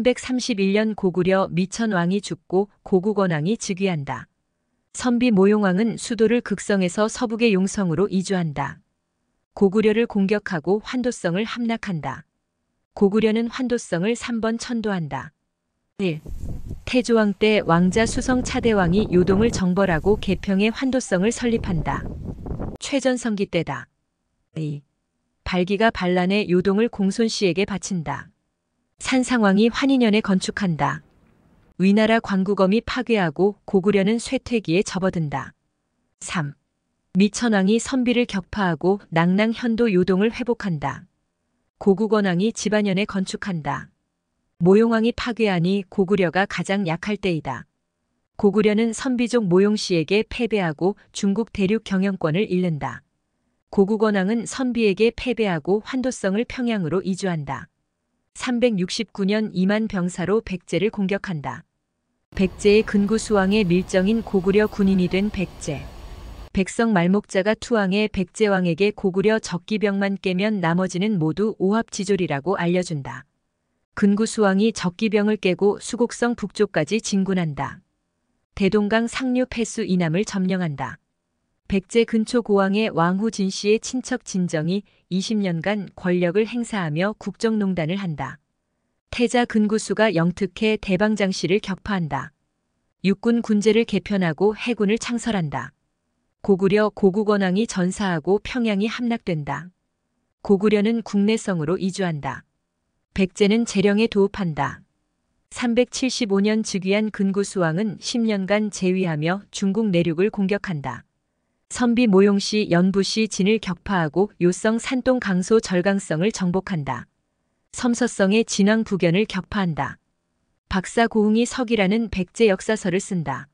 331년 고구려 미천왕이 죽고 고국원왕이 즉위한다. 선비 모용왕은 수도를 극성에서 서북의 용성으로 이주한다. 고구려를 공격하고 환도성을 함락한다. 고구려는 환도성을 3번 천도한다. 1. 태조왕 때 왕자 수성 차대왕이 요동을 정벌하고 개평의 환도성을 설립한다. 최전성기 때다. 2. 발기가 반란의 요동을 공손씨에게 바친다. 산상왕이 환인연에 건축한다. 위나라 광구검이 파괴하고 고구려는 쇠퇴기에 접어든다. 3. 미천왕이 선비를 격파하고 낙낭현도 요동을 회복한다. 고국원왕이 집안연에 건축한다. 모용왕이 파괴하니 고구려가 가장 약할 때이다. 고구려는 선비족 모용씨에게 패배하고 중국 대륙 경영권을 잃는다. 고국원왕은 선비에게 패배하고 환도성을 평양으로 이주한다. 369년 이만 병사로 백제를 공격한다. 백제의 근구 수왕의 밀정인 고구려 군인이 된 백제. 백성 말목자가 투왕의 백제왕에게 고구려 적기병만 깨면 나머지는 모두 오합지졸이라고 알려준다. 근구수왕이 적기병을 깨고 수곡성 북쪽까지 진군한다. 대동강 상류 패수 이남을 점령한다. 백제 근초 고왕의 왕후진 씨의 친척 진정이 20년간 권력을 행사하며 국정농단을 한다. 태자 근구수가 영특해 대방장 씨를 격파한다. 육군 군제를 개편하고 해군을 창설한다. 고구려 고국원왕이 전사하고 평양이 함락된다. 고구려는 국내성으로 이주한다. 백제는 재령에 도읍한다. 375년 즉위한 근구수왕은 10년간 제위하며 중국 내륙을 공격한다. 선비 모용시 연부시 진을 격파하고 요성 산동 강소 절강성을 정복한다. 섬서성의 진왕 부견을 격파한다. 박사고흥이 석이라는 백제 역사서를 쓴다.